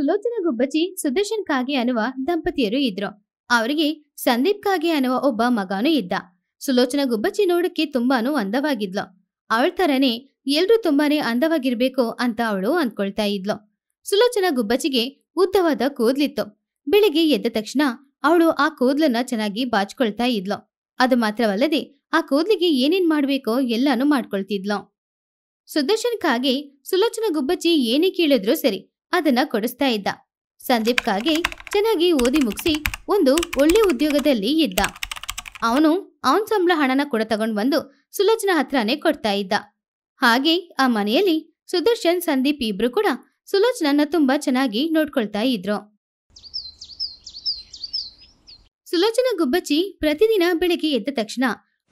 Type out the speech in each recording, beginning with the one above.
ಸುಲೋಚನ ಗುಬ್ಬಚ್ಚಿ ಸುದರ್ಶನ್ ಕಾಗೆ ಅನ್ನುವ ದಂಪತಿಯರು ಇದ್ರು ಅವರಿಗೆ ಸಂದೀಪ್ ಕಾಗೆ ಅನ್ನುವ ಒಬ್ಬ ಮಗನೂ ಇದ್ದ ಸುಲೋಚನ ಗುಬ್ಬಚ್ಚಿ ನೋಡಕ್ಕೆ ತುಂಬಾನು ಅಂದವಾಗಿದ್ಲು ಅವಳ ತರನೇ ಎಲ್ರೂ ತುಂಬಾನೇ ಅಂದವಾಗಿರ್ಬೇಕು ಅಂತ ಅವಳು ಅಂದ್ಕೊಳ್ತಾ ಇದ್ಲು ಸುಲೋಚನ ಗುಬ್ಬಚ್ಚಿಗೆ ಉದ್ದವಾದ ಕೂದ್ಲಿತ್ತು ಬೆಳಿಗ್ಗೆ ಎದ್ದ ತಕ್ಷಣ ಅವಳು ಆ ಕೂದ್ಲನ್ನ ಚೆನ್ನಾಗಿ ಬಾಚ್ಕೊಳ್ತಾ ಇದ್ಲು ಅದು ಮಾತ್ರವಲ್ಲದೆ ಆ ಕೂದ್ಲಿಗೆ ಏನೇನ್ ಮಾಡ್ಬೇಕೋ ಎಲ್ಲಾನು ಮಾಡ್ಕೊಳ್ತಿದ್ಲು ಸುದರ್ಶನ್ ಕಾಗೆ ಸುಲೋಚನ ಗುಬ್ಬಚ್ಚಿ ಏನೇ ಕೇಳಿದ್ರು ಸರಿ ಅದನ್ನ ಕೊಡಿಸ್ತಾ ಇದ್ದ ಸಂದೀಪ್ಗಾಗಿ ಚೆನ್ನಾಗಿ ಓದಿ ಮುಗಿಸಿ ಒಂದು ಒಳ್ಳೆ ಉದ್ಯೋಗದಲ್ಲಿ ಇದ್ದ ಅವನು ಅವನ್ ಸಂಬಳ ಹಣನ ಕೂಡ ತಗೊಂಡು ಬಂದು ಸುಲೋಚನ ಹತ್ರನೇ ಕೊಡ್ತಾ ಇದ್ದ ಹಾಗೆ ಆ ಮನೆಯಲ್ಲಿ ಸುದರ್ಶನ್ ಸಂದೀಪ್ ಇಬ್ರು ಕೂಡ ಸುಲೋಚನನ್ನ ತುಂಬಾ ಚೆನ್ನಾಗಿ ನೋಡ್ಕೊಳ್ತಾ ಇದ್ರು ಸುಲೋಚನ ಗುಬ್ಬಚ್ಚಿ ಪ್ರತಿದಿನ ಬೆಳಿಗ್ಗೆ ಎದ್ದ ತಕ್ಷಣ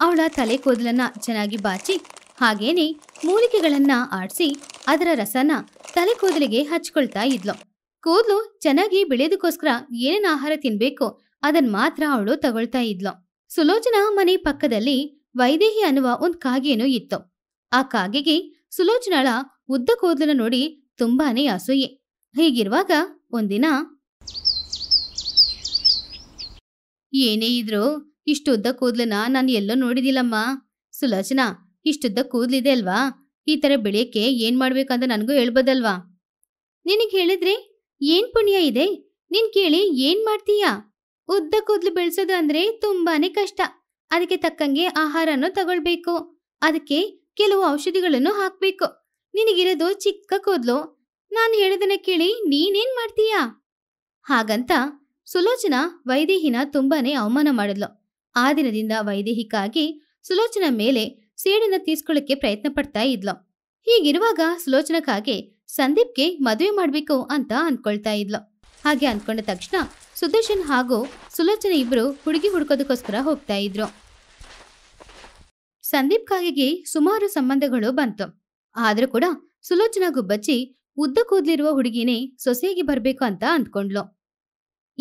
ಅವಳ ತಲೆ ಕೂದಲನ್ನ ಚೆನ್ನಾಗಿ ಬಾಚಿ ಹಾಗೇನೆ ಮೂಲಿಕೆಗಳನ್ನ ಆಡಿಸಿ ಅದರ ರಸನ ತಲೆ ಕೂದಲಿಗೆ ಹಚ್ಕೊಳ್ತಾ ಇದ್ಲು ಕೂದಲು ಚೆನ್ನಾಗಿ ಬೆಳೆಯೋದಕ್ಕೋಸ್ಕರ ಏನೇನ್ ಆಹಾರ ತಿನ್ಬೇಕು ಅದನ್ ಮಾತ್ರ ಅವಳು ತಗೊಳ್ತಾ ಇದ್ಲು ಸುಲೋಚನಾ ಮನೆ ಪಕ್ಕದಲ್ಲಿ ವೈದೇಹಿ ಅನ್ನುವ ಒಂದ್ ಕಾಗೆನೂ ಇತ್ತು ಆ ಕಾಗೆಗೆ ಸುಲೋಚನಾಳ ಉದ್ದ ಕೂದಲನ್ನು ನೋಡಿ ತುಂಬಾನೇ ಅಸೂಯೆ ಹೀಗಿರುವಾಗ ಒಂದಿನ ಏನೇ ಇದ್ರು ಇಷ್ಟು ಉದ್ದ ಕೂದಲನ್ನ ನಾನು ಎಲ್ಲೋ ನೋಡಿದಿಲ್ಲಮ್ಮ ಸುಲೋಚನಾ ಇಷ್ಟುದ್ದ ಕೂದಲಿದೆ ಅಲ್ವಾ ಈ ಥರ ಬೆಳೆಯಕ್ಕೆ ಏನ್ ಮಾಡ್ಬೇಕಂತ ನನಗೂ ಹೇಳ್ಬೋದಲ್ವಾ ನಿನಗೆ ಹೇಳಿದ್ರೆ ಏನ್ ಪುಣ್ಯ ಇದೆ ನೀನ್ ಕೇಳಿ ಏನ್ ಮಾಡ್ತೀಯಾ ಉದ್ದ ಕೂದಲು ಬೆಳೆಸೋದು ಅಂದ್ರೆ ತುಂಬಾನೇ ಕಷ್ಟ ಅದಕ್ಕೆ ತಕ್ಕಂಗೆ ಆಹಾರನೂ ತಗೊಳ್ಬೇಕು ಅದಕ್ಕೆ ಕೆಲವು ಔಷಧಿಗಳನ್ನು ಹಾಕ್ಬೇಕು ನಿನಗಿರೋದು ಚಿಕ್ಕ ಕೂದ್ಲು ನಾನು ಹೇಳೋದನ್ನ ಕೇಳಿ ನೀನೇನ್ ಮಾಡ್ತೀಯಾ ಹಾಗಂತ ಸುಲೋಚನ ವೈದೇಹಿನ ತುಂಬಾನೇ ಅವಮಾನ ಮಾಡಿದ್ಲು ಆ ದಿನದಿಂದ ವೈದೇಹಿಕಾಗಿ ಸುಲೋಚನ ಮೇಲೆ ಸೀಡಿನ ತೀಸ್ಕೊಳ್ಳಕ್ಕೆ ಪ್ರಯತ್ನ ಪಡ್ತಾ ಇದ್ಲು ಹೀಗಿರುವಾಗ ಸುಲೋಚನಕ್ಕಾಗಿ ಸಂದೀಪ್ಗೆ ಮದುವೆ ಮಾಡಬೇಕು ಅಂತ ಅಂದ್ಕೊಳ್ತಾ ಇದ್ಲು ಹಾಗೆ ಅಂದ್ಕೊಂಡ ತಕ್ಷಣ ಸುದರ್ಶನ್ ಹಾಗೂ ಸುಲೋಚನ ಇಬ್ಬರು ಹುಡುಗಿ ಹುಡುಕೋದಕ್ಕೋಸ್ಕರ ಹೋಗ್ತಾ ಇದ್ರು ಸಂದೀಪ್ ಕಾಗೆಗೆ ಸುಮಾರು ಸಂಬಂಧಗಳು ಬಂತು ಆದ್ರೂ ಕೂಡ ಸುಲೋಚನ ಗುಬ್ಬಚ್ಚಿ ಉದ್ದ ಕೂದ್ಲಿರುವ ಹುಡುಗಿನೇ ಸೊಸೆಯಾಗಿ ಬರ್ಬೇಕು ಅಂತ ಅಂದ್ಕೊಂಡ್ಲು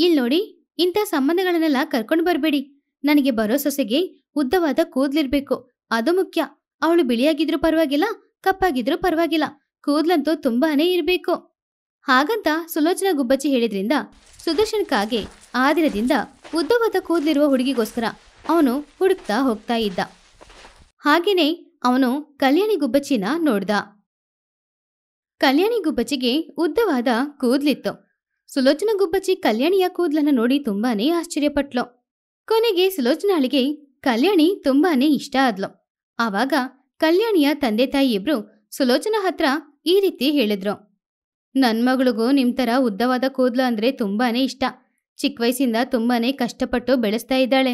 ಇಲ್ ನೋಡಿ ಇಂಥ ಸಂಬಂಧಗಳನ್ನೆಲ್ಲ ಕರ್ಕೊಂಡು ಬರಬೇಡಿ ನನಗೆ ಬರೋ ಸೊಸೆಗೆ ಉದ್ದವಾದ ಕೂದ್ಲಿರ್ಬೇಕು ಅದು ಮುಖ್ಯ ಅವಳು ಬಿಳಿಯಾಗಿದ್ರೂ ಪರವಾಗಿಲ್ಲ ಕಪ್ಪಾಗಿದ್ರೂ ಪರವಾಗಿಲ್ಲ ಕೂದ್ಲಂತೂ ತುಂಬಾನೇ ಇರಬೇಕು ಹಾಗಂತ ಸುಲೋಚನಾ ಗುಬ್ಬಚ್ಚಿ ಹೇಳಿದ್ರಿಂದ ಸುದರ್ಶನ್ ಕಾಗೆ ಆ ದಿನದಿಂದ ಉದ್ದವಾದ ಕೂದಲಿರುವ ಹುಡುಗಿಗೋಸ್ಕರ ಅವನು ಹುಡುಕ್ತಾ ಹೋಗ್ತಾ ಇದ್ದ ಹಾಗೇನೆ ಅವನು ಕಲ್ಯಾಣಿ ಗುಬ್ಬಚ್ಚಿನ ನೋಡ್ದ ಕಲ್ಯಾಣಿ ಗುಬ್ಬಚ್ಚಿಗೆ ಉದ್ದವಾದ ಕೂದ್ಲಿತ್ತು ಸುಲೋಚನಾ ಗುಬ್ಬಚ್ಚಿ ಕಲ್ಯಾಣಿಯ ಕೂದ್ಲನ್ನು ನೋಡಿ ತುಂಬಾನೇ ಆಶ್ಚರ್ಯಪಟ್ಲು ಕೊನೆಗೆ ಸುಲೋಚನಾಳಿಗೆ ಕಲ್ಯಾಣಿ ತುಂಬಾನೇ ಇಷ್ಟ ಆದ್ಲು ಆವಾಗ ಕಲ್ಯಾಣಿಯ ತಂದೆ ತಾಯಿ ಇಬ್ರು ಸುಲೋಚನಾ ಹತ್ರ ಈ ರೀತಿ ಹೇಳಿದ್ರು ನನ್ ಮಗಳಿಗೂ ನಿಮ್ ತರ ಉದ್ದವಾದ ಕೂದಲು ಅಂದ್ರೆ ತುಂಬಾನೇ ಇಷ್ಟ ಚಿಕ್ಕ ವಯಸ್ಸಿಂದ ತುಂಬಾನೇ ಕಷ್ಟಪಟ್ಟು ಬೆಳೆಸ್ತಾ ಇದ್ದಾಳೆ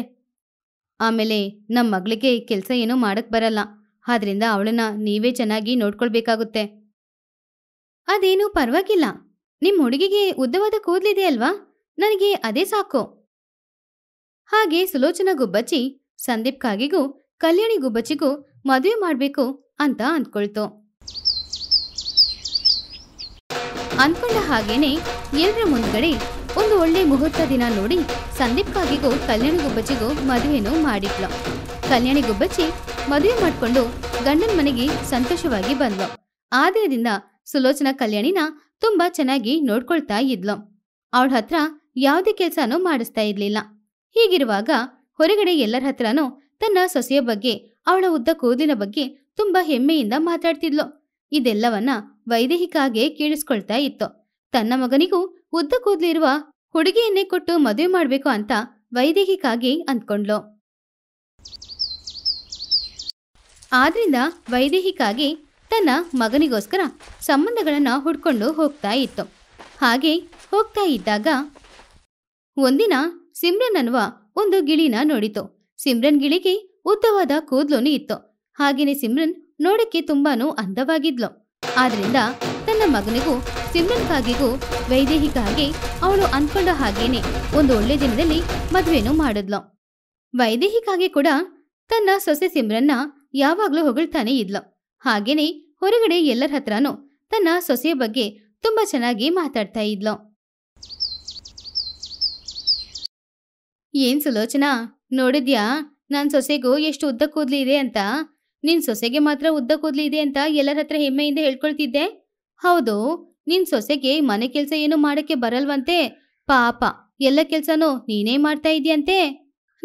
ಆಮೇಲೆ ನಮ್ಮ ಮಗಳಿಗೆ ಕೆಲಸ ಏನೂ ಮಾಡಕ್ ಬರಲ್ಲ ಆದ್ರಿಂದ ಅವಳನ್ನ ನೀವೇ ಚೆನ್ನಾಗಿ ನೋಡ್ಕೊಳ್ಬೇಕಾಗುತ್ತೆ ಅದೇನೂ ಪರವಾಗಿಲ್ಲ ನಿಮ್ಮ ಹುಡುಗಿಗೆ ಉದ್ದವಾದ ಕೂದಲಿದೆ ಅಲ್ವಾ ನನಗೆ ಅದೇ ಸಾಕು ಹಾಗೆ ಸುಲೋಚನ ಗುಬ್ಬಚ್ಚಿ ಸಂದೀಪ್ ಕಾಗಿಗೂ ಕಲ್ಯಾಣಿ ಗುಬ್ಬಚ್ಚಿಗೂ ಮದುವೆ ಮಾಡಬೇಕು ಅಂತ ಅಂದ್ಕೊಳ್ತು ಅಂದ್ಕೊಂಡ ಹಾಗೇನೆ ಎಲ್ಲರ ಮುಂದ್ಗಡೆ ಒಂದು ಒಳ್ಳೆ ಮುಹೂರ್ತ ದಿನ ನೋಡಿ ಸಂದೀಪ್ ಕಾಗಿಗೂ ಕಲ್ಯಾಣಿ ಗುಬ್ಬಚ್ಚಿಗೂ ಮದುವೆನೂ ಮಾಡಿದ್ಲು ಕಲ್ಯಾಣಿ ಗುಬ್ಬಚ್ಚಿ ಮದುವೆ ಮಾಡಿಕೊಂಡು ಗಂಡನ ಮನೆಗೆ ಸಂತೋಷವಾಗಿ ಬಂದ್ಲು ಆ ದಿನದಿಂದ ಸುಲೋಚನಾ ಕಲ್ಯಾಣಿನ ತುಂಬಾ ಚೆನ್ನಾಗಿ ನೋಡ್ಕೊಳ್ತಾ ಇದ್ಲು ಅವಳ ಹತ್ರ ಯಾವುದೇ ಕೆಲಸನೂ ಮಾಡಿಸ್ತಾ ಇರ್ಲಿಲ್ಲ ಹೀಗಿರುವಾಗ ಹೊರಗಡೆ ಎಲ್ಲರ ಹತ್ರನೂ ತನ್ನ ಸೊಸೆಯ ಬಗ್ಗೆ ಅವಳ ಉದ್ದ ಕೂದಲಿನ ಬಗ್ಗೆ ತುಂಬಾ ಹೆಮ್ಮೆಯಿಂದ ಮಾತಾಡ್ತಿದ್ಲು ಇದೆಲ್ಲವನ್ನ ವೈದೇಹಿಕಾಗೆ ಕೇಳಿಸ್ಕೊಳ್ತಾ ಇತ್ತು ತನ್ನ ಮಗನಿಗೂ ಉದ್ದ ಕೂದಲಿರುವ ಹುಡುಗಿಯನ್ನೇ ಕೊಟ್ಟು ಮದುವೆ ಮಾಡಬೇಕು ಅಂತ ವೈದೇಹಿಕಾಗಿ ಅಂದ್ಕೊಂಡ್ಲು ಆದ್ರಿಂದ ವೈದೇಹಿಕಾಗಿ ತನ್ನ ಮಗನಿಗೋಸ್ಕರ ಸಂಬಂಧಗಳನ್ನ ಹುಡ್ಕೊಂಡು ಹೋಗ್ತಾ ಇತ್ತು ಹಾಗೆ ಹೋಗ್ತಾ ಇದ್ದಾಗ ಒಂದಿನ ಸಿಮ್ರನ್ ಅನ್ನುವ ಒಂದು ಗಿಳಿನ ನೋಡಿತು ಸಿಮ್ರನ್ ಗಿಳಿಗೆ ಉದ್ದವಾದ ಕೂದ್ಲುನು ಇತ್ತು ಹಾಗೇನೆ ಸಿಮ್ರನ್ ನೋಡಕ್ಕೆ ತುಂಬಾನು ಅಂದವಾಗಿದ್ಲು ಆದ್ರಿಂದ ತನ್ನ ಮಗನಿಗೂ ಸಿಮ್ರನ್ಗಾಗಿಗೂ ವೈದೇಹಿಗಾಗಿ ಅವಳು ಅನ್ಕೊಂಡ ಹಾಗೇನೆ ಒಂದು ಒಳ್ಳೆ ದಿನದಲ್ಲಿ ಮದುವೆಯನ್ನು ಮಾಡಿದ್ಲು ವೈದೇಹಿಗಾಗಿ ಕೂಡ ತನ್ನ ಸೊಸೆ ಸಿಮ್ರನ್ನ ಯಾವಾಗ್ಲೂ ಹೊಗಳ್ತಾನೆ ಇದ್ಲು ಹಾಗೇನೆ ಹೊರಗಡೆ ಎಲ್ಲರ ಹತ್ರನೂ ತನ್ನ ಸೊಸೆಯ ಬಗ್ಗೆ ತುಂಬಾ ಚೆನ್ನಾಗಿ ಮಾತಾಡ್ತಾ ಇದ್ಲು ಏನ್ ಸುಲೋಚನಾ ನೋಡಿದ್ಯಾ ನನ್ನ ಸೊಸೆಗೂ ಎಷ್ಟು ಉದ್ದ ಕೂದ್ಲಿ ಇದೆ ಅಂತ ನಿನ್ ಸೊಸೆಗೆ ಮಾತ್ರ ಉದ್ದ ಕೂದ್ಲಿ ಇದೆ ಅಂತ ಎಲ್ಲರ ಹತ್ರ ಹೆಮ್ಮೆಯಿಂದ ಹೇಳ್ಕೊಳ್ತಿದ್ದೆ ಹೌದು ನಿನ್ ಸೊಸೆಗೆ ಮನೆ ಕೆಲಸ ಏನು ಮಾಡಕ್ಕೆ ಬರಲ್ವಂತೆ ಪಾಪ ಎಲ್ಲ ಕೆಲಸನೂ ನೀನೇ ಮಾಡ್ತಾ ಇದೆಯಂತೆ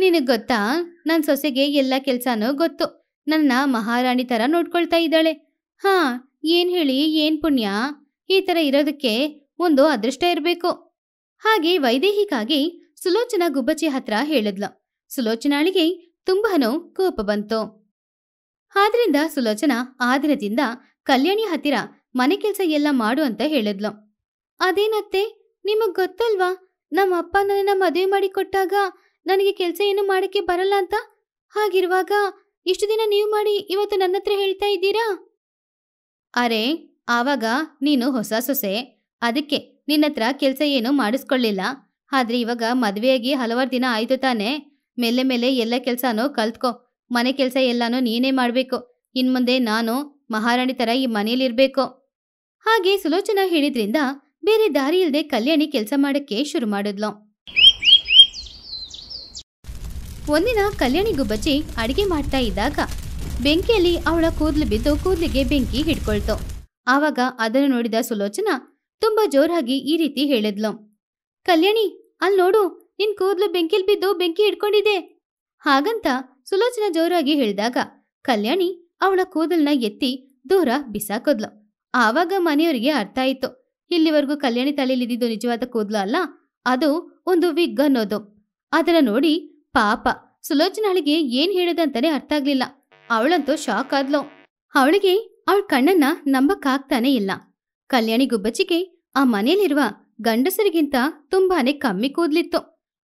ನಿನಗೆ ಗೊತ್ತಾ ನನ್ನ ಸೊಸೆಗೆ ಎಲ್ಲ ಕೆಲಸನೂ ಗೊತ್ತು ನನ್ನ ಮಹಾರಾಣಿ ಥರ ನೋಡ್ಕೊಳ್ತಾ ಇದ್ದಾಳೆ ಹಾ ಏನ್ ಹೇಳಿ ಏನ್ ಪುಣ್ಯ ಈ ಥರ ಇರೋದಕ್ಕೆ ಒಂದು ಅದೃಷ್ಟ ಇರಬೇಕು ಹಾಗೆ ವೈದೇಹಿಕಾಗಿ ಸುಲೋಚನ ಗುಬ್ಬಚ್ಚಿ ಹತ್ರ ಹೇಳಿದ್ಲ ಸುಲೋಚನಾಳಿಗೆ ತುಂಬಾನೋ ಕೋಪ ಬಂತು ಆದ್ರಿಂದ ಸುಲೋಚನ ಆ ದಿನದಿಂದ ಕಲ್ಯಾಣಿ ಹತ್ತಿರ ಮನೆ ಕೆಲಸ ಎಲ್ಲ ಮಾಡು ಅಂತ ಹೇಳಿದ್ಲು ಅದೇನತ್ತೆ ನಿಮಗ್ ಗೊತ್ತಲ್ವಾ ನಮ್ಮ ಅಪ್ಪ ನನ್ನ ಮದುವೆ ಮಾಡಿ ಕೊಟ್ಟಾಗ ನನಗೆ ಕೆಲಸ ಏನು ಮಾಡಕ್ಕೆ ಬರಲ್ಲ ಅಂತ ಹಾಗಿರುವಾಗ ಇಷ್ಟು ದಿನ ನೀವು ಮಾಡಿ ಇವತ್ತು ನನ್ನ ಹತ್ರ ಹೇಳ್ತಾ ಇದ್ದೀರಾ ಅರೆ ಆವಾಗ ನೀನು ಹೊಸ ಸೊಸೆ ಅದಕ್ಕೆ ನಿನ್ನತ್ರ ಕೆಲಸ ಏನು ಮಾಡಿಸ್ಕೊಳ್ಳಿಲ್ಲ ಆದರೆ ಇವಾಗ ಮದುವೆಯಾಗಿ ಹಲವಾರು ದಿನ ಆಯಿತು ತಾನೇ ಮೇಲೆ ಮೇಲೆ ಎಲ್ಲ ಕೆಲಸನೂ ಕಲ್ತ್ಕೊ ಮನೆ ಕೆಲಸ ಎಲ್ಲನೂ ನೀನೇ ಮಾಡಬೇಕು ಇನ್ನು ಮುಂದೆ ನಾನು ಮಹಾರಾಣಿ ಥರ ಈ ಮನೆಯಲ್ಲಿರಬೇಕು ಹಾಗೆ ಸುಲೋಚನಾ ಹೇಳಿದ್ರಿಂದ ಬೇರೆ ದಾರಿ ಇಲ್ಲದೆ ಕಲ್ಯಾಣಿ ಕೆಲಸ ಮಾಡೋಕ್ಕೆ ಶುರು ಮಾಡಿದ್ಲು ಒಂದಿನ ಕಲ್ಯಾಣಿ ಗುಬ್ಬಚ್ಚಿ ಅಡಿಗೆ ಮಾಡ್ತಾ ಇದ್ದಾಗ ಬೆಂಕಿಯಲ್ಲಿ ಅವಳ ಕೂದಲು ಬಿದ್ದು ಕೂದಲಿಗೆ ಬೆಂಕಿ ಹಿಡ್ಕೊಳ್ತು ಆವಾಗ ಅದನ್ನು ನೋಡಿದ ಸುಲೋಚನಾ ತುಂಬಾ ಜೋರಾಗಿ ಈ ರೀತಿ ಹೇಳಿದ್ಲು ಕಲ್ಯಾಣಿ ಅಲ್ ನೋಡು ನಿನ್ ಕೂದ್ಲು ಬೆಂಕಿಲ್ ಬಿದ್ದು ಬೆಂಕಿ ಹಿಡ್ಕೊಂಡಿದೆ ಹಾಗಂತ ಸುಲೋಚನ ಜೋರಾಗಿ ಹೇಳಿದಾಗ ಕಲ್ಯಾಣಿ ಅವಳ ಕೂದಲ್ನ ಎತ್ತಿ ದೂರ ಬಿಸಾಕೋದ್ಲು ಆವಾಗ ಮನೆಯವರಿಗೆ ಅರ್ಥ ಆಯ್ತು ಇಲ್ಲಿವರೆಗೂ ಕಲ್ಯಾಣಿ ತಲೆಯಲ್ಲಿದ್ದು ನಿಜವಾದ ಕೂದಲು ಅಲ್ಲ ಅದು ಒಂದು ವಿಗ್ ಅನ್ನೋದು ಅದನ್ನ ನೋಡಿ ಪಾಪ ಸುಲೋಚನಳಿಗೆ ಏನ್ ಹೇಳೋದಂತಾನೆ ಅರ್ಥ ಆಗ್ಲಿಲ್ಲ ಅವಳಂತೂ ಶಾಕ್ ಆದ್ಲು ಅವಳಿಗೆ ಅವಳ ಕಣ್ಣನ್ನ ನಂಬಕ್ಕಾಗ್ತಾನೆ ಇಲ್ಲ ಕಲ್ಯಾಣಿ ಗುಬ್ಬಚ್ಚಿಗೆ ಆ ಮನೆಯಲ್ಲಿರುವ ಗಂಡಸರಿಗಿಂತ ತುಂಬಾನೇ ಕಮ್ಮಿ ಕೂದ್ಲಿತ್ತು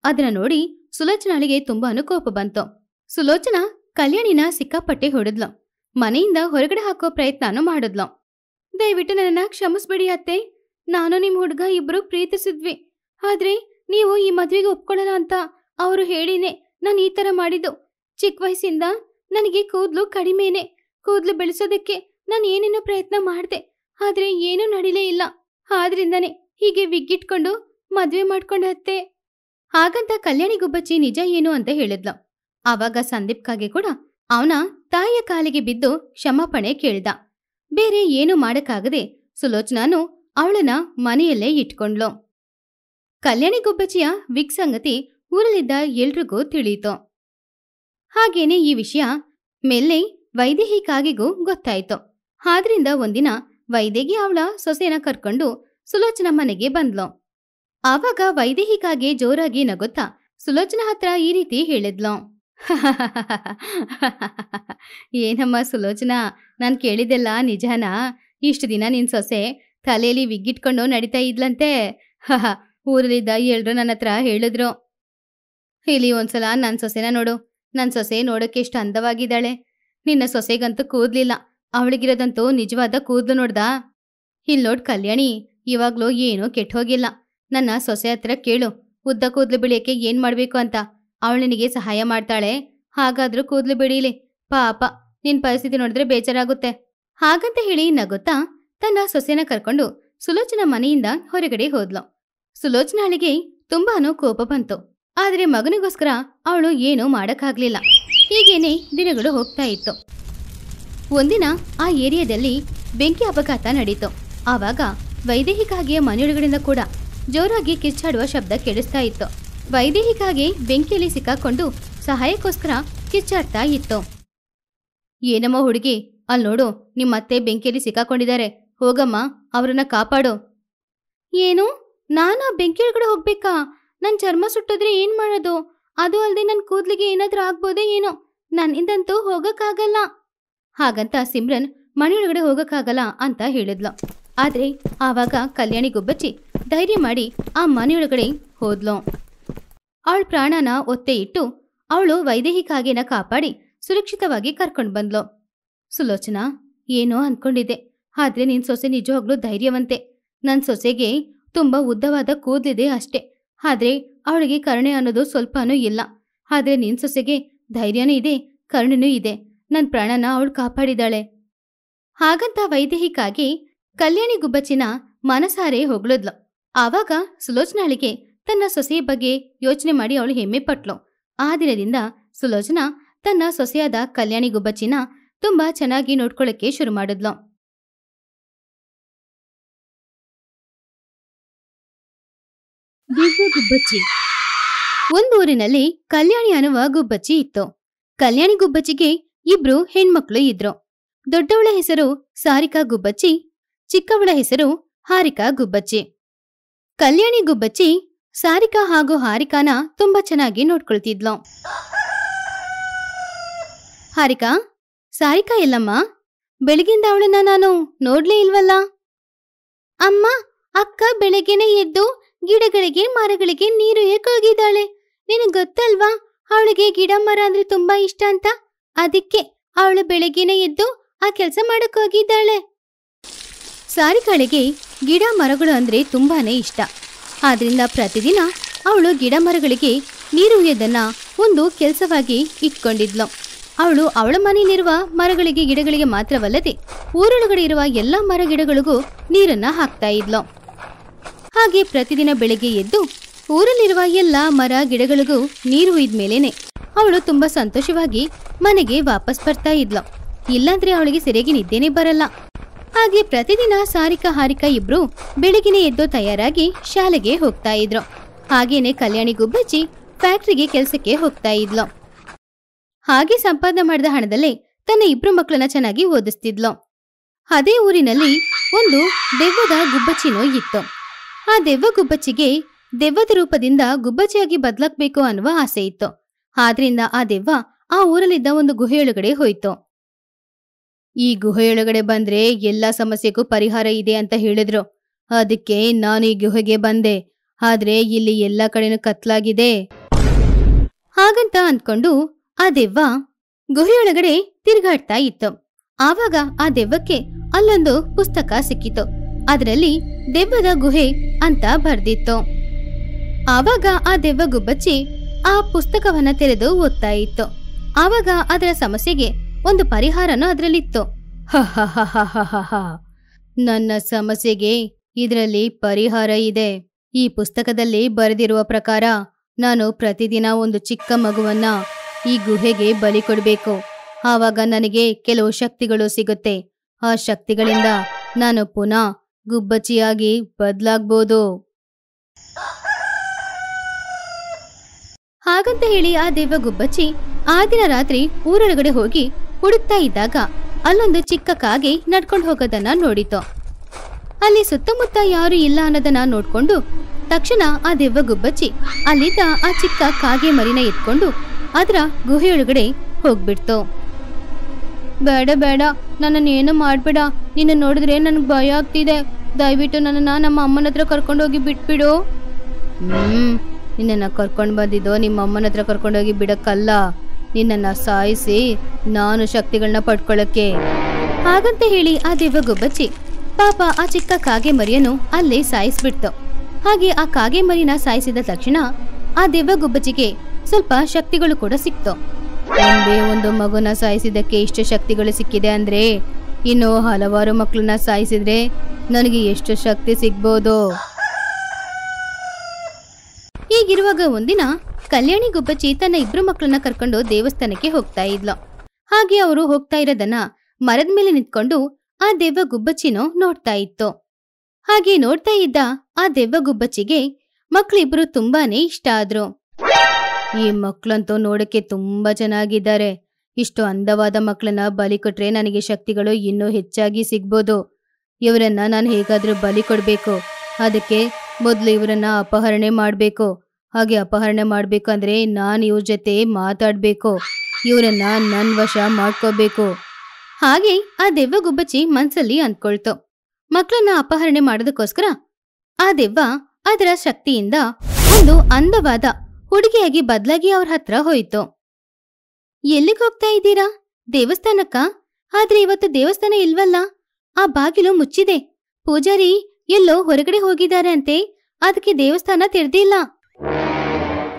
ಅದನ್ನ ನೋಡಿ ಸುಲೋಚನಾಳಿಗೆ ತುಂಬಾನು ಕೋಪ ಬಂತು ಸುಲೋಚನ ಕಲ್ಯಾಣಿನ ಸಿಕ್ಕಾಪಟ್ಟೆ ಹೊಡೆದ್ಲು ಮನೆಯಿಂದ ಹೊರಗಡೆ ಹಾಕೋ ಪ್ರಯತ್ನನೂ ಮಾಡಿದ್ಲು ದಯವಿಟ್ಟು ನನ್ನನ್ನ ಕ್ಷಮಿಸ್ಬಿಡಿ ಅತ್ತೆ ನಾನು ನಿಮ್ಮ ಹುಡುಗ ಇಬ್ರು ಪ್ರೀತಿಸಿದ್ವಿ ಆದ್ರೆ ನೀವು ಈ ಮದ್ವೆಗೆ ಒಪ್ಕೊಳ್ಳಲ್ಲ ಅಂತ ಅವರು ಹೇಳಿನೇ ನಾನು ಈ ತರ ಮಾಡಿದ್ದು ಚಿಕ್ಕ ವಯಸ್ಸಿಂದ ನನಗೆ ಕೂದ್ಲು ಕಡಿಮೆನೆ ಕೂದ್ಲು ಬೆಳೆಸೋದಕ್ಕೆ ನಾನು ಏನೇನೋ ಪ್ರಯತ್ನ ಮಾಡ್ದೆ ಆದ್ರೆ ಏನೂ ನಡಿಲೇ ಇಲ್ಲ ಆದ್ರಿಂದನೇ ಹೀಗೆ ವಿಗ್ಗಿಟ್ಕೊಂಡು ಮದ್ವೆ ಮಾಡ್ಕೊಂಡ ಹತ್ತೆ ಹಾಗಂತ ಕಲ್ಯಾಣಿ ಗುಬ್ಬಚ್ಚಿ ನಿಜ ಏನು ಅಂತ ಹೇಳಿದ್ಲು ಆವಾಗ ಕಾಗೆ ಕೂಡ ಅವನ ತಾಯಿಯ ಕಾಲಿಗೆ ಬಿದ್ದು ಕ್ಷಮಾಪಣೆ ಕೇಳ್ದ ಬೇರೆ ಏನು ಮಾಡಕ್ಕಾಗದೆ ಸುಲೋಚನಾನು ಅವಳನ್ನ ಮನೆಯಲ್ಲೇ ಇಟ್ಕೊಂಡ್ಲು ಕಲ್ಯಾಣಿ ಗುಬ್ಬಚ್ಚಿಯ ವಿಗ್ ಸಂಗತಿ ಊರಲ್ಲಿದ್ದ ಎಲ್ರಿಗೂ ತಿಳಿಯಿತು ಹಾಗೇನೆ ಈ ವಿಷಯ ಮೆಲ್ಲೆ ವೈದೇಹಿ ಕಾಗೆಗೂ ಗೊತ್ತಾಯಿತು ಆದ್ರಿಂದ ಒಂದಿನ ವೈದೇಹಿ ಅವಳ ಸೊಸೆನ ಕರ್ಕೊಂಡು ಸುಲೋಚನ ಮನೆಗೆ ಬಂದ್ಲೋ ಆವಾಗ ವೈದೇಹಿಕಾಗೆ ಜೋರಾಗಿ ನಗುತ್ತಾ ಸುಲೋಚನ ಹತ್ರ ಈ ರೀತಿ ಹೇಳಿದ್ಲು ಏನಮ್ಮ ಸುಲೋಚನಾ ನಾನು ಕೇಳಿದೆಲ್ಲ ನಿಜಾನ ಇಷ್ಟು ದಿನ ನಿನ್ ಸೊಸೆ ತಲೆಯಲ್ಲಿ ವಿಗ್ಗಿಟ್ಕೊಂಡು ನಡೀತಾ ಇದ್ಲಂತೆ ಹಹ ಊರಲ್ಲಿದ್ದ ಎಲ್ರು ನನ್ನ ಹತ್ರ ಹೇಳಿದ್ರು ಇಲ್ಲಿ ಒಂದ್ಸಲ ನನ್ನ ಸೊಸೆನ ನೋಡು ನನ್ನ ಸೊಸೆ ನೋಡೋಕೆ ಎಷ್ಟು ಅಂದವಾಗಿದ್ದಾಳೆ ನಿನ್ನ ಸೊಸೆಗಂತೂ ಕೂದ್ಲಿಲ್ಲ ಅವಳಿಗಿರೋದಂತೂ ನಿಜವಾದ ಕೂದ್ಲು ನೋಡ್ದ ಇಲ್ಲಿ ನೋಡ್ ಕಲ್ಯಾಣಿ ಇವಾಗ್ಲೂ ಏನೂ ಕೆಟ್ಟೋಗಿಲ್ಲ ನನ್ನ ಸೊಸೆ ಹತ್ರ ಕೇಳು ಉದ್ದ ಕೂದ್ಲು ಬಿಳಿಯಕ್ಕೆ ಏನ್ ಮಾಡ್ಬೇಕು ಅಂತ ಅವಳು ನಿನಗೆ ಸಹಾಯ ಮಾಡ್ತಾಳೆ ಹಾಗಾದ್ರೂ ಕೂದ್ಲು ಬಿಡೀಲಿ ಪಾಪ ನಿನ್ ಪರಿಸ್ಥಿತಿ ನೋಡಿದ್ರೆ ಬೇಜಾರಾಗುತ್ತೆ ಹಾಗಂತ ಹೇಳಿ ನಗುತ್ತಾ ತನ್ನ ಸೊಸೆನ ಕರ್ಕೊಂಡು ಸುಲೋಚನ ಮನೆಯಿಂದ ಹೊರಗಡೆ ಹೋದ್ಲು ಸುಲೋಚನಾಳಿಗೆ ತುಂಬಾನು ಕೋಪ ಬಂತು ಆದ್ರೆ ಮಗನಿಗೋಸ್ಕರ ಅವಳು ಏನೂ ಮಾಡಕ್ಕಾಗ್ಲಿಲ್ಲ ಹೀಗೇನೆ ದಿನಗಳು ಹೋಗ್ತಾ ಇತ್ತು ಒಂದಿನ ಆ ಏರಿಯಾದಲ್ಲಿ ಬೆಂಕಿ ಅಪಘಾತ ನಡೀತು ಆವಾಗ ವೈದೇಹಿಕಾಗಿಯ ಮನೆಯೊಳಗಡೆಯಿಂದ ಕೂಡ ಜೋರಾಗಿ ಕಿಚ್ಚಾಡುವ ಶಬ್ದ ಕೇಳಿಸ್ತಾ ಇತ್ತು ವೈದೇಹಿಕಾಗಿ ಬೆಂಕಿಯಲ್ಲಿ ಸಿಕ್ಕಾಕೊಂಡು ಸಹಾಯಕ್ಕೋಸ್ಕರ ಕಿಚ್ಚಾಡ್ತಾ ಇತ್ತು ಏನಮ್ಮ ಹುಡುಗಿ ಅಲ್ಲಿ ನೋಡು ನಿಮ್ಮತ್ತೆ ಬೆಂಕಿಯಲ್ಲಿ ಸಿಕ್ಕಾಕೊಂಡಿದ್ದಾರೆ ಹೋಗಮ್ಮ ಅವರನ್ನ ಕಾಪಾಡು ಏನು ನಾನು ಒಳಗಡೆ ಹೋಗ್ಬೇಕಾ ನನ್ನ ಚರ್ಮ ಸುಟ್ಟಿದ್ರೆ ಏನ್ ಮಾಡೋದು ಅದು ಅಲ್ಲದೆ ನನ್ನ ಕೂದಲಿಗೆ ಏನಾದ್ರೂ ಆಗ್ಬೋದೇ ಏನೋ ನನ್ನಿಂದಂತೂ ಹೋಗಕ್ಕಾಗಲ್ಲ ಹಾಗಂತ ಸಿಮ್ರನ್ ಮನೆಯೊಳಗಡೆ ಹೋಗಕ್ಕಾಗಲ್ಲ ಅಂತ ಹೇಳಿದ್ಲು ಆದರೆ ಆವಾಗ ಕಲ್ಯಾಣಿ ಗುಬ್ಬಚ್ಚಿ ಧೈರ್ಯ ಮಾಡಿ ಆ ಮನೆಯೊಳಗಡೆ ಹೋದ್ಲು ಅವಳ ಪ್ರಾಣನ ಒತ್ತೆ ಇಟ್ಟು ಅವಳು ವೈದೇಹಿಕಾಗೆನ ಕಾಪಾಡಿ ಸುರಕ್ಷಿತವಾಗಿ ಕರ್ಕೊಂಡು ಬಂದ್ಲು ಸುಲೋಚನಾ ಏನೋ ಅನ್ಕೊಂಡಿದೆ ಆದರೆ ನಿನ್ ಸೊಸೆ ನಿಜವಾಗ್ಲು ಧೈರ್ಯವಂತೆ ನನ್ನ ಸೊಸೆಗೆ ತುಂಬಾ ಉದ್ದವಾದ ಕೂದಲಿದೆ ಅಷ್ಟೇ ಆದರೆ ಅವಳಿಗೆ ಕರುಣೆ ಅನ್ನೋದು ಸ್ವಲ್ಪನೂ ಇಲ್ಲ ಆದರೆ ನಿನ್ ಸೊಸೆಗೆ ಧೈರ್ಯನೂ ಇದೆ ಕರುಣೆನೂ ಇದೆ ನನ್ನ ಪ್ರಾಣನ ಅವಳು ಕಾಪಾಡಿದಾಳೆ ಹಾಗಂತ ವೈದೇಹಿಕಾಗಿ ಕಲ್ಯಾಣಿ ಗುಬ್ಬಚ್ಚಿನ ಮನಸಾರೆ ಹೊಗಳಿದ್ಲು ಆವಾಗ ಸುಲೋಚನಾಳಿಗೆ ತನ್ನ ಸೊಸೆಯ ಬಗ್ಗೆ ಯೋಚನೆ ಮಾಡಿ ಅವಳು ಹೆಮ್ಮೆ ಪಟ್ಲು ಆ ದಿನದಿಂದ ಸುಲೋಚನಾ ತನ್ನ ಸೊಸೆಯಾದ ಕಲ್ಯಾಣಿ ಗುಬ್ಬಚ್ಚಿನ ತುಂಬಾ ಚೆನ್ನಾಗಿ ನೋಡ್ಕೊಳ್ಳಕ್ಕೆ ಶುರು ಮಾಡಿದ್ಲು ಗುಬ್ಬಚ್ಚಿ ಒಂದೂರಿನಲ್ಲಿ ಕಲ್ಯಾಣಿ ಅನ್ನುವ ಗುಬ್ಬಚ್ಚಿ ಇತ್ತು ಕಲ್ಯಾಣಿ ಗುಬ್ಬಚ್ಚಿಗೆ ಇಬ್ರು ಹೆಣ್ಮಕ್ಳು ಇದ್ರು ದೊಡ್ಡವಳ ಹೆಸರು ಸಾರಿಕಾ ಗುಬ್ಬಚ್ಚಿ ಚಿಕ್ಕವಳ ಹೆಸರು ಹಾರಿಕಾ ಗುಬ್ಬಚ್ಚಿ ಕಲ್ಯಾಣಿ ಗುಬ್ಬಚ್ಚಿ ಸಾರಿಕಾ ಹಾಗೂ ಹಾರಿಕಾನ ತುಂಬಾ ಚೆನ್ನಾಗಿ ನೋಡ್ಕೊಳ್ತಿದ್ಲು ಹಾರಿಕಾ ಸಾರಿಕಾ ಎಲ್ಲಮ್ಮ ಬೆಳಗಿಂದ ಅವಳನ್ನ ನಾನು ನೋಡ್ಲೇ ಇಲ್ವಲ್ಲ ಅಮ್ಮ ಅಕ್ಕ ಬೆಳಗ್ಗೆನೆ ಎದ್ದು ಗಿಡಗಳಿಗೆ ಮರಗಳಿಗೆ ನೀರು ಏಕೋಗಿದ್ದಾಳೆ ನಿನಗೆ ಗೊತ್ತಲ್ವಾ ಅವಳಿಗೆ ಗಿಡ ಮರ ಅಂದ್ರೆ ತುಂಬಾ ಇಷ್ಟ ಅಂತ ಅದಕ್ಕೆ ಅವಳು ಬೆಳಗ್ಗೆನೆ ಎದ್ದು ಆ ಕೆಲಸ ಮಾಡಕ್ ಹೋಗಿದ್ದಾಳೆ ಸಾರಿಕಾಳಿಗೆ ಗಿಡ ಮರಗಳು ಅಂದರೆ ತುಂಬಾ ಇಷ್ಟ ಆದ್ದರಿಂದ ಪ್ರತಿದಿನ ಅವಳು ಗಿಡ ಮರಗಳಿಗೆ ನೀರುಯ್ಯೋದನ್ನು ಒಂದು ಕೆಲಸವಾಗಿ ಇಟ್ಕೊಂಡಿದ್ಲು ಅವಳು ಅವಳ ಮನೆಯಲ್ಲಿರುವ ಮರಗಳಿಗೆ ಗಿಡಗಳಿಗೆ ಮಾತ್ರವಲ್ಲದೆ ಊರೊಳಗಡೆ ಇರುವ ಎಲ್ಲ ಮರ ಗಿಡಗಳಿಗೂ ನೀರನ್ನು ಹಾಕ್ತಾ ಇದ್ಲು ಹಾಗೆ ಪ್ರತಿದಿನ ಬೆಳಗ್ಗೆ ಎದ್ದು ಊರಲ್ಲಿರುವ ಎಲ್ಲ ಮರ ಗಿಡಗಳಿಗೂ ನೀರು ಇದ್ಮೇಲೇನೆ ಅವಳು ತುಂಬಾ ಸಂತೋಷವಾಗಿ ಮನೆಗೆ ವಾಪಸ್ ಬರ್ತಾ ಇದ್ಲು ಇಲ್ಲಾಂದ್ರೆ ಅವಳಿಗೆ ಸೆರೆಗೆ ನಿದ್ದೇನೆ ಬರಲ್ಲ ಹಾಗೆ ಪ್ರತಿದಿನ ಸಾರಿಕಾ ಹಾರಿಕಾ ಇಬ್ರು ಬೆಳಗಿನ ಎದ್ದು ತಯಾರಾಗಿ ಶಾಲೆಗೆ ಹೋಗ್ತಾ ಇದ್ರು ಹಾಗೇನೆ ಕಲ್ಯಾಣಿ ಗುಬ್ಬಚ್ಚಿ ಫ್ಯಾಕ್ಟ್ರಿಗೆ ಕೆಲಸಕ್ಕೆ ಹೋಗ್ತಾ ಇದ್ಲು ಹಾಗೆ ಸಂಪಾದನೆ ಮಾಡಿದ ಹಣದಲ್ಲೇ ತನ್ನ ಇಬ್ರು ಮಕ್ಕಳನ್ನ ಚೆನ್ನಾಗಿ ಓದಿಸ್ತಿದ್ಲು ಅದೇ ಊರಿನಲ್ಲಿ ಒಂದು ದೆವ್ವದ ಗುಬ್ಬಚ್ಚಿನೋ ಇತ್ತು ಆ ದೆವ್ವ ಗುಬ್ಬಚ್ಚಿಗೆ ದೆವ್ವದ ರೂಪದಿಂದ ಗುಬ್ಬಚ್ಚಿಯಾಗಿ ಬದಲಾಗ್ಬೇಕು ಅನ್ನುವ ಆಸೆ ಇತ್ತು ಆದ್ರಿಂದ ಆ ದೆವ್ವ ಆ ಊರಲ್ಲಿದ್ದ ಒಂದು ಗುಹೆಯೊಳಗಡೆ ಹೋಯ್ತು ಈ ಗುಹೆಯೊಳಗಡೆ ಬಂದ್ರೆ ಎಲ್ಲಾ ಸಮಸ್ಯೆಗೂ ಪರಿಹಾರ ಇದೆ ಅಂತ ಹೇಳಿದ್ರು ಅದಕ್ಕೆ ನಾನು ಈ ಗುಹೆಗೆ ಬಂದೆ ಆದ್ರೆ ಇಲ್ಲಿ ಎಲ್ಲಾ ಕಡೆನೂ ಕತ್ಲಾಗಿದೆ ಹಾಗಂತ ಅಂದ್ಕೊಂಡು ಆ ದೆವ್ವ ಗುಹೆಯೊಳಗಡೆ ತಿರುಗಾಡ್ತಾ ಇತ್ತು ಆವಾಗ ಆ ದೆವ್ವಕ್ಕೆ ಅಲ್ಲೊಂದು ಪುಸ್ತಕ ಸಿಕ್ಕಿತು ಅದರಲ್ಲಿ ದೆವ್ವದ ಗುಹೆ ಅಂತ ಬರ್ದಿತ್ತು ಆವಾಗ ಆ ದೆವ್ವ ಗುಬ್ಬಚ್ಚಿ ಆ ಪುಸ್ತಕವನ್ನ ತೆರೆದು ಓದ್ತಾ ಇತ್ತು ಆವಾಗ ಅದರ ಸಮಸ್ಯೆಗೆ ಒಂದು ಪರಿಹಾರನೂ ಅದರಲ್ಲಿತ್ತು ನನ್ನ ಸಮಸ್ಯೆಗೆ ಇದರಲ್ಲಿ ಪರಿಹಾರ ಇದೆ ಈ ಪುಸ್ತಕದಲ್ಲಿ ಬರೆದಿರುವ ಪ್ರಕಾರ ನಾನು ಪ್ರತಿದಿನ ಒಂದು ಚಿಕ್ಕ ಮಗುವನ್ನ ಈ ಗುಹೆಗೆ ಬಲಿ ಕೊಡಬೇಕು ಆವಾಗ ನನಗೆ ಕೆಲವು ಶಕ್ತಿಗಳು ಸಿಗುತ್ತೆ ಆ ಶಕ್ತಿಗಳಿಂದ ನಾನು ಪುನಃ ಗುಬ್ಬಚ್ಚಿಯಾಗಿ ಬದ್ಲಾಗ್ಬೋದು ಹಾಗಂತ ಹೇಳಿ ಆ ದೇವ ಗುಬ್ಬಚ್ಚಿ ಆ ದಿನ ರಾತ್ರಿ ಊರೊಳಗಡೆ ಹೋಗಿ ಹುಡುಕ್ತಾ ಇದ್ದಾಗ ಅಲ್ಲೊಂದು ಚಿಕ್ಕ ಕಾಗೆ ನಡ್ಕೊಂಡು ಹೋಗೋದನ್ನ ನೋಡಿತು ಅಲ್ಲಿ ಸುತ್ತಮುತ್ತ ಯಾರು ಇಲ್ಲ ಅನ್ನೋದನ್ನ ನೋಡ್ಕೊಂಡು ತಕ್ಷಣ ಆ ದೆವ್ವ ಗುಬ್ಬಚ್ಚಿ ಅಲ್ಲಿದ್ದ ಆ ಚಿಕ್ಕ ಕಾಗೆ ಮರಿನ ಇಟ್ಕೊಂಡು ಅದರ ಗುಹೆಯೊಳಗಡೆ ಹೋಗ್ಬಿಡ್ತು ಬೇಡ ಬೇಡ ನನ್ನನ್ನು ಏನು ಮಾಡಬೇಡ ನಿನ್ನ ನೋಡಿದ್ರೆ ನನಗೆ ಭಯ ಆಗ್ತಿದೆ ದಯವಿಟ್ಟು ನನ್ನನ್ನು ನಮ್ಮ ಅಮ್ಮನ ಹತ್ರ ಕರ್ಕೊಂಡೋಗಿ ಬಿಟ್ಬಿಡು ಹ್ಞೂ ನಿನ್ನನ್ನು ಕರ್ಕೊಂಡು ಬಂದಿದ್ದು ನಿಮ್ಮ ಅಮ್ಮನ ಹತ್ರ ಕರ್ಕೊಂಡೋಗಿ ಬಿಡಕ್ಕಲ್ಲ ನಿನ್ನನ್ನ ಸಾಯಿಸಿ ನಾನು ಶಕ್ತಿಗಳನ್ನ ಪಡ್ಕೊಳ್ಳಕ್ಕೆ ಹಾಗಂತ ಹೇಳಿ ಆ ದೆವ್ವಗೊಬ್ಬಚ್ಚಿ ಪಾಪ ಆ ಚಿಕ್ಕ ಕಾಗೆ ಮರಿಯನ್ನು ಅಲ್ಲೇ ಸಾಯಿಸ್ಬಿಡ್ತು ಹಾಗೆ ಆ ಕಾಗೆ ಮರಿನ ಸಾಯಿಸಿದ ತಕ್ಷಣ ಆ ದೆವ್ವಗೊಬ್ಬಚ್ಚಿಗೆ ಸ್ವಲ್ಪ ಶಕ್ತಿಗಳು ಕೂಡ ಸಿಕ್ತು ಒಂದೇ ಒಂದು ಮಗುನ ಸಾಯಿಸಿದಕ್ಕೆ ಇಷ್ಟು ಶಕ್ತಿಗಳು ಸಿಕ್ಕಿದೆ ಅಂದ್ರೆ ಇನ್ನು ಹಲವಾರು ಮಕ್ಕಳನ್ನ ಸಾಯಿಸಿದ್ರೆ ನನಗೆ ಎಷ್ಟು ಶಕ್ತಿ ಸಿಗ್ಬೋದು ಈಗಿರುವಾಗ ಒಂದಿನ ಕಲ್ಯಾಣಿ ಗುಬ್ಬಚ್ಚಿ ತನ್ನ ಇಬ್ರು ಮಕ್ಕಳನ್ನ ಕರ್ಕೊಂಡು ದೇವಸ್ಥಾನಕ್ಕೆ ಹೋಗ್ತಾ ಇದ್ಲು ಹಾಗೆ ಅವರು ಹೋಗ್ತಾ ಇರೋದನ್ನ ಮರದ ಮೇಲೆ ನಿಂತ್ಕೊಂಡು ಆ ದೆವ್ವ ಗುಬ್ಬಚ್ಚಿನೋ ನೋಡ್ತಾ ಇತ್ತು ಹಾಗೆ ನೋಡ್ತಾ ಇದ್ದ ಆ ದೆವ್ವ ಗುಬ್ಬಚ್ಚಿಗೆ ಮಕ್ಳಿಬ್ರು ತುಂಬಾನೇ ಇಷ್ಟ ಆದ್ರು ಈ ಮಕ್ಳಂತೂ ನೋಡಕ್ಕೆ ತುಂಬಾ ಚೆನ್ನಾಗಿದ್ದಾರೆ ಇಷ್ಟು ಅಂದವಾದ ಮಕ್ಕಳನ್ನ ಬಲಿ ಕೊಟ್ರೆ ನನಗೆ ಶಕ್ತಿಗಳು ಇನ್ನೂ ಹೆಚ್ಚಾಗಿ ಸಿಗ್ಬೋದು ಇವರನ್ನ ನಾನು ಹೇಗಾದ್ರೂ ಬಲಿ ಕೊಡ್ಬೇಕು ಅದಕ್ಕೆ ಮೊದ್ಲು ಇವರನ್ನ ಅಪಹರಣೆ ಮಾಡ್ಬೇಕು ಹಾಗೆ ಅಪಹರಣೆ ಮಾಡ್ಬೇಕಂದ್ರೆ ನಾನು ಇವ್ರ ಜೊತೆ ಮಾತಾಡ್ಬೇಕು ಇವರನ್ನ ನನ್ ವಶ ಮಾಡ್ಕೋಬೇಕು ಹಾಗೆ ಆ ದೆವ್ವ ಗುಬ್ಬಚ್ಚಿ ಮನ್ಸಲ್ಲಿ ಅಂದ್ಕೊಳ್ತು ಮಕ್ಕಳನ್ನ ಅಪಹರಣೆ ಮಾಡೋದಕ್ಕೋಸ್ಕರ ಆ ದೆವ್ವ ಅದರ ಶಕ್ತಿಯಿಂದ ಒಂದು ಅಂದವಾದ ಹುಡುಗಿಯಾಗಿ ಬದಲಾಗಿ ಅವ್ರ ಹತ್ರ ಹೋಯಿತು ಎಲ್ಲಿಗೆ ಹೋಗ್ತಾ ಇದ್ದೀರಾ ದೇವಸ್ಥಾನಕ್ಕ ಆದ್ರೆ ಇವತ್ತು ದೇವಸ್ಥಾನ ಇಲ್ವಲ್ಲ ಆ ಬಾಗಿಲು ಮುಚ್ಚಿದೆ ಪೂಜಾರಿ ಎಲ್ಲೋ ಹೊರಗಡೆ ಹೋಗಿದ್ದಾರೆ ಅಂತೆ ಅದಕ್ಕೆ ದೇವಸ್ಥಾನ ತೆರೆದಿಲ್ಲ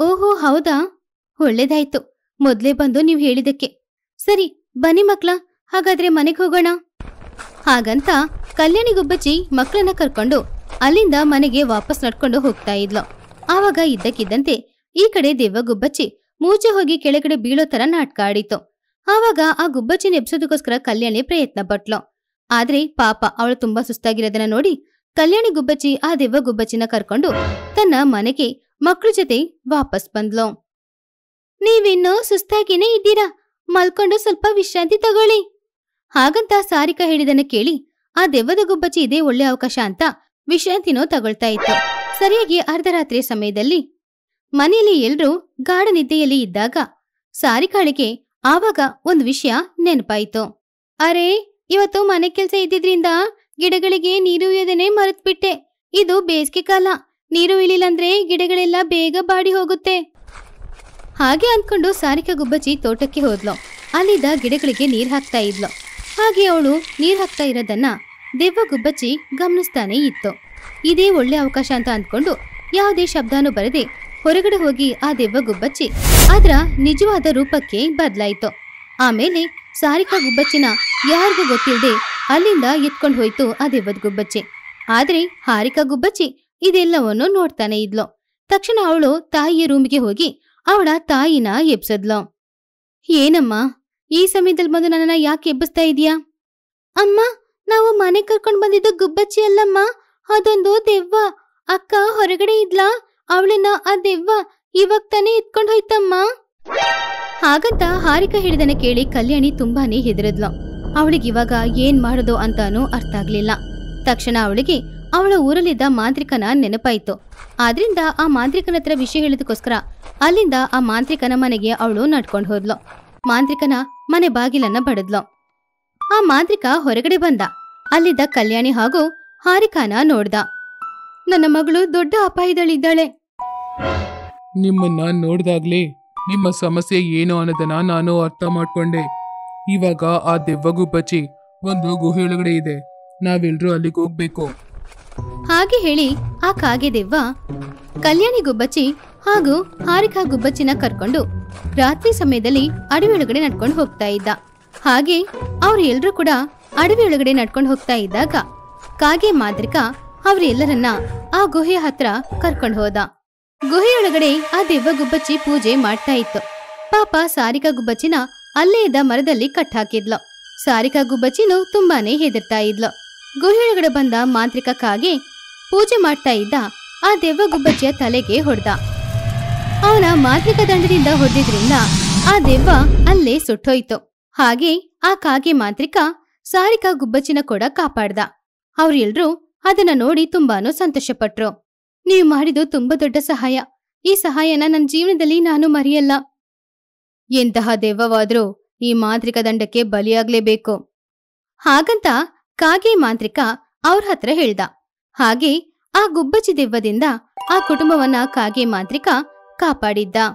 ಓಹೋ ಹೌದಾ ಒಳ್ಳೇದಾಯ್ತು ಮೊದ್ಲೇ ಬಂದು ನೀವು ಹೇಳಿದಕ್ಕೆ ಸರಿ ಬನ್ನಿ ಮಕ್ಳ ಹಾಗಾದ್ರೆ ಮನೆಗೆ ಹೋಗೋಣ ಹಾಗಂತ ಕಲ್ಯಾಣಿ ಗುಬ್ಬಚ್ಚಿ ಮಕ್ಕಳನ್ನ ಕರ್ಕೊಂಡು ಅಲ್ಲಿಂದ ಮನೆಗೆ ವಾಪಸ್ ನಡ್ಕೊಂಡು ಹೋಗ್ತಾ ಇದ್ಲು ಆವಾಗ ಇದ್ದಕ್ಕಿದ್ದಂತೆ ಈ ಕಡೆ ದೆವ್ವ ಗುಬ್ಬಚ್ಚಿ ಮೂಚೆ ಹೋಗಿ ಕೆಳಗಡೆ ಬೀಳೋ ತರ ನಾಟಕ ಆಡಿತು ಆವಾಗ ಆ ಗುಬ್ಬಚ್ಚಿ ನೆಪ್ಸೋದಕ್ಕೋಸ್ಕರ ಕಲ್ಯಾಣಿ ಪ್ರಯತ್ನ ಪಟ್ಲು ಆದ್ರೆ ಪಾಪ ಅವಳು ತುಂಬಾ ಸುಸ್ತಾಗಿರೋದನ್ನ ನೋಡಿ ಕಲ್ಯಾಣಿ ಗುಬ್ಬಚ್ಚಿ ಆ ದೆವ್ವ ಗುಬ್ಬಚ್ಚಿನ ಕರ್ಕೊಂಡು ತನ್ನ ಮನೆಗೆ ಮಕ್ಕಳ ಜೊತೆ ವಾಪಸ್ ಬಂದ್ಲೋ ನೀವಿನ್ನೂ ಸುಸ್ತಾಗಿನೇ ಇದ್ದೀರಾ ಮಲ್ಕೊಂಡು ಸ್ವಲ್ಪ ವಿಶ್ರಾಂತಿ ತಗೊಳ್ಳಿ ಹಾಗಂತ ಸಾರಿಕಾ ಹೇಳಿದನ ಕೇಳಿ ಆ ದೆವ್ವದ ಗುಬ್ಬಚ್ಚಿ ಇದೇ ಒಳ್ಳೆ ಅವಕಾಶ ಅಂತ ವಿಶ್ರಾಂತಿನೋ ತಗೊಳ್ತಾ ಇತ್ತು ಸರಿಯಾಗಿ ಅರ್ಧರಾತ್ರಿಯ ಸಮಯದಲ್ಲಿ ಮನೆಯಲ್ಲಿ ಎಲ್ರೂ ಗಾಢ ನಿದ್ದೆಯಲ್ಲಿ ಇದ್ದಾಗ ಸಾರಿಕಾಳಿಗೆ ಆವಾಗ ಒಂದು ವಿಷಯ ನೆನಪಾಯಿತು ಅರೆ ಇವತ್ತು ಮನೆ ಕೆಲಸ ಇದ್ದಿದ್ರಿಂದ ಗಿಡಗಳಿಗೆ ನೀರು ಎದನೆ ಮರೆತ್ಬಿಟ್ಟೆ ಇದು ಬೇಸಿಗೆ ಕಾಲ ನೀರು ಇಳಿಲ್ಲಂದ್ರೆ ಗಿಡಗಳೆಲ್ಲ ಬೇಗ ಬಾಡಿ ಹೋಗುತ್ತೆ ಹಾಗೆ ಅಂದ್ಕೊಂಡು ಸಾರಿಕಾ ಗುಬ್ಬಚ್ಚಿ ತೋಟಕ್ಕೆ ಹೋದ್ಲು ಅಲ್ಲಿದ್ದ ಗಿಡಗಳಿಗೆ ನೀರು ಹಾಕ್ತಾ ಇದ್ಲು ಹಾಗೆ ಅವಳು ನೀರು ಹಾಕ್ತಾ ಇರೋದನ್ನ ದೆವ್ವ ಗುಬ್ಬಚ್ಚಿ ಗಮನಿಸ್ತಾನೆ ಇತ್ತು ಇದೇ ಒಳ್ಳೆ ಅವಕಾಶ ಅಂತ ಅಂದ್ಕೊಂಡು ಯಾವುದೇ ಶಬ್ದನೂ ಬರದೆ ಹೊರಗಡೆ ಹೋಗಿ ಆ ದೆವ್ವ ಗುಬ್ಬಚ್ಚಿ ಅದರ ನಿಜವಾದ ರೂಪಕ್ಕೆ ಬದಲಾಯಿತು ಆಮೇಲೆ ಸಾರಿಕಾ ಗುಬ್ಬಚ್ಚಿನ ಯಾರಿಗೂ ಗೊತ್ತಿಲ್ಲದೆ ಅಲ್ಲಿಂದ ಎತ್ಕೊಂಡು ಹೋಯ್ತು ಆ ದೆವ್ವದ ಗುಬ್ಬಚ್ಚಿ ಆದರೆ ಹಾರಿಕಾ ಗುಬ್ಬಚ್ಚಿ ಇದೆಲ್ಲವನ್ನು ನೋಡ್ತಾನೆ ಇದ್ಲು ತಕ್ಷಣ ಅವಳು ತಾಯಿಯ ರೂಮಿಗೆ ಹೋಗಿ ಅವಳ ತಾಯಿನ ಎಬ್ಸದ್ಲು ಏನಮ್ಮ ಈ ಸಮಯದಲ್ಲಿ ಬಂದು ನನ್ನನ್ನ ಯಾಕೆ ಎಬ್ಬಿಸ್ತಾ ಇದೀಯಾ ಅಮ್ಮ ನಾವು ಮನೆ ಕರ್ಕೊಂಡು ಬಂದಿದ್ದು ಗುಬ್ಬಚ್ಚಿ ಅಲ್ಲಮ್ಮ ಅದೊಂದು ದೆವ್ವ ಅಕ್ಕ ಹೊರಗಡೆ ಇದ್ಲಾ ಅವಳನ್ನ ಆ ದೆವ್ವ ಇವಾಗ ತಾನೇ ಎತ್ಕೊಂಡು ಹೋಯ್ತಮ್ಮ ಹಾಗಂತ ಹಾರಿಕಾ ಹೇಳಿದನ ಕೇಳಿ ಕಲ್ಯಾಣಿ ತುಂಬಾನೇ ಹೆದರದ್ಲು ಅವಳಿಗಿವಾಗ ಏನ್ ಮಾಡೋದು ಅಂತಾನೂ ಅರ್ಥ ಆಗ್ಲಿಲ್ಲ ತಕ್ಷಣ ಅವಳಿಗೆ ಅವಳ ಊರಲ್ಲಿದ್ದ ಮಾಂತ್ರಿಕನ ನೆನಪಾಯಿತು ಆದ್ರಿಂದ ಆ ಮಾಂತ್ರಿಕನ ಹತ್ರ ವಿಷಯ ಹೇಳಿದಕ್ಕೋಸ್ಕರ ಅಲ್ಲಿಂದ ಆ ಮಾಂತ್ರಿಕನ ಮನೆಗೆ ಅವಳು ನಡ್ಕೊಂಡು ಹೋದ್ಲು ಮಾಂತ್ರಿಕನ ಮನೆ ಬಾಗಿಲನ್ನ ಬಡದ್ಲು ಆ ಮಾಂತ್ರಿಕ ಹೊರಗಡೆ ಬಂದ ಅಲ್ಲಿದ್ದ ಕಲ್ಯಾಣಿ ಹಾಗೂ ಹಾರಿಕಾನ ನೋಡ್ದ ನನ್ನ ಮಗಳು ದೊಡ್ಡ ಅಪಾಯದಳಿದ್ದಾಳೆ ನಿಮ್ಮನ್ನ ನೋಡ್ದಾಗ್ಲೇ ನಿಮ್ಮ ಸಮಸ್ಯೆ ಏನು ಅನ್ನೋದನ್ನ ನಾನು ಅರ್ಥ ಮಾಡ್ಕೊಂಡೆ ಇವಾಗ ಆ ದೆವ್ವಗೂ ಬಚ್ಚಿ ಒಂದು ಗುಹೆಯೊಳಗಡೆ ಇದೆ ನಾವೆಲ್ಲರೂ ಅಲ್ಲಿಗೆ ಹೋಗ್ಬೇಕು ಹಾಗೆ ಹೇಳಿ ಆ ಕಾಗೆ ಕಾಗೆದೆವ್ವ ಕಲ್ಯಾಣಿ ಗುಬ್ಬಚ್ಚಿ ಹಾಗೂ ಹಾರಿಕಾ ಗುಬ್ಬಚ್ಚಿನ ಕರ್ಕೊಂಡು ರಾತ್ರಿ ಸಮಯದಲ್ಲಿ ಅಡವಿ ಒಳಗಡೆ ನಡ್ಕೊಂಡು ಹೋಗ್ತಾ ಇದ್ದ ಹಾಗೆ ಅವರು ಕೂಡ ಅಡವಿ ಒಳಗಡೆ ನಡ್ಕೊಂಡು ಹೋಗ್ತಾ ಇದ್ದಾಗ ಕಾಗೆ ಮಾದ್ರಿಕ ಅವರೆಲ್ಲರನ್ನ ಆ ಗುಹೆಯ ಹತ್ರ ಕರ್ಕೊಂಡು ಹೋದ ಗುಹೆಯೊಳಗಡೆ ಆ ದೆವ್ವ ಗುಬ್ಬಚ್ಚಿ ಪೂಜೆ ಮಾಡ್ತಾ ಇತ್ತು ಪಾಪ ಸಾರಿಕಾ ಗುಬ್ಬಚ್ಚಿನ ಅಲ್ಲೇ ಇದ್ದ ಮರದಲ್ಲಿ ಕಟ್ಟಾಕಿದ್ಲು ಸಾರಿಕಾ ಗುಬ್ಬಚ್ಚಿನೂ ತುಂಬಾನೇ ಹೆದರ್ತಾ ಇದ್ಲು ಗುಹೆಯೊಳಗಡೆ ಬಂದ ಮಾಂತ್ರಿಕ ಕಾಗೆ ಪೂಜೆ ಮಾಡ್ತಾ ಇದ್ದ ಆ ದೆವ್ವ ಗುಬ್ಬಚ್ಚಿಯ ತಲೆಗೆ ಹೊಡೆದ ಅವನ ಮಾಂತ್ರಿಕ ದಂಡದಿಂದ ಹೊಡೆದಿದ್ರಿಂದ ಆ ದೆವ್ವ ಅಲ್ಲೇ ಸುಟ್ಟೋಯ್ತು ಹಾಗೆ ಆ ಕಾಗೆ ಮಾಂತ್ರಿಕ ಸಾರಿಕಾ ಗುಬ್ಬಚ್ಚಿನ ಕೂಡ ಕಾಪಾಡ್ದ ಅವ್ರೆಲ್ರೂ ಅದನ್ನ ನೋಡಿ ತುಂಬಾನು ಸಂತೋಷಪಟ್ರು ನೀವು ಮಾಡಿದ್ದು ತುಂಬಾ ದೊಡ್ಡ ಸಹಾಯ ಈ ಸಹಾಯನ ನನ್ನ ಜೀವನದಲ್ಲಿ ನಾನು ಮರೆಯಲ್ಲ ಎಂತಹ ದೆವ್ವವಾದ್ರೂ ಈ ಮಾಂತ್ರಿಕ ದಂಡಕ್ಕೆ ಬಲಿಯಾಗ್ಲೇಬೇಕು ಹಾಗಂತ ಕಾಗೆ ಮಾಂತ್ರಿಕ ಅವ್ರ ಹತ್ರ ಹೇಳ್ದ ಹಾಗೆ ಆ ಗುಬ್ಬಚ್ಚಿ ದಿವ್ವದಿಂದ ಆ ಕುಟುಂಬವನ್ನ ಕಾಗೆ ಮಾಂತ್ರಿಕ ಕಾಪಾಡಿದ್ದ